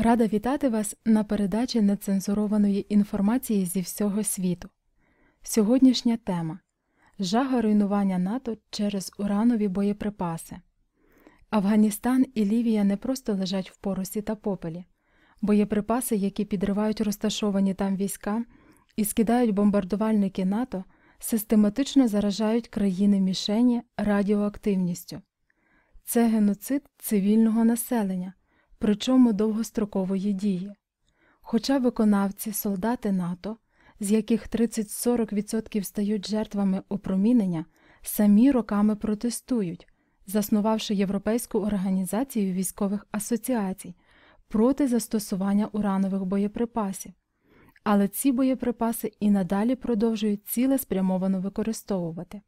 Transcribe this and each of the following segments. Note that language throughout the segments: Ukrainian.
Рада вітати вас на передачі нецензурованої інформації зі всього світу. Сьогоднішня тема Жага руйнування НАТО через уранові боєприпаси. Афганістан і Лівія не просто лежать в поросі та попелі. Боєприпаси, які підривають розташовані там війська і скидають бомбардувальники НАТО, систематично заражають країни мішені радіоактивністю. Це геноцид цивільного населення причому довгострокової дії. Хоча виконавці, солдати НАТО, з яких 30-40% стають жертвами опромінення, самі роками протестують, заснувавши Європейську організацію військових асоціацій проти застосування уранових боєприпасів. Але ці боєприпаси і надалі продовжують цілеспрямовано використовувати.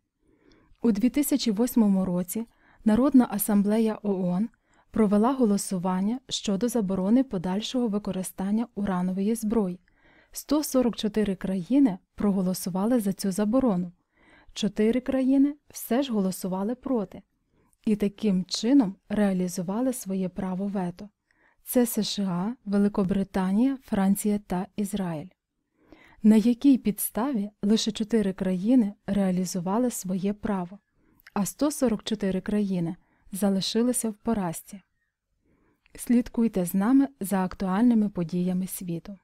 У 2008 році Народна асамблея ООН провела голосування щодо заборони подальшого використання уранової зброї. 144 країни проголосували за цю заборону, 4 країни все ж голосували проти і таким чином реалізували своє право вето це США, Великобританія, Франція та Ізраїль. На якій підставі лише чотири країни реалізували своє право, а 144 країни залишилися в поразці. Слідкуйте з нами за актуальними подіями світу.